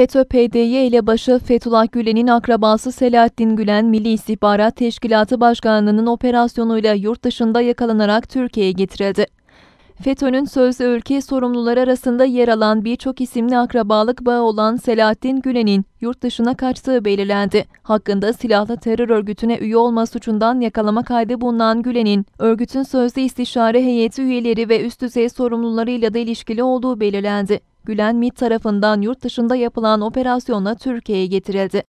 FETÖ-PDY ile başı Fethullah Gülen'in akrabası Selahattin Gülen, Milli İstihbarat Teşkilatı Başkanlığı'nın operasyonuyla yurt dışında yakalanarak Türkiye'ye getirildi. FETÖ'nün sözde ülke sorumluları arasında yer alan birçok isimli akrabalık bağı olan Selahattin Gülen'in yurt dışına kaçtığı belirlendi. Hakkında silahlı terör örgütüne üye olma suçundan yakalama kaydı bulunan Gülen'in, örgütün sözde istişare heyeti üyeleri ve üst düzey sorumlularıyla da ilişkili olduğu belirlendi. Gülen MİT tarafından yurt dışında yapılan operasyonla Türkiye'ye getirildi.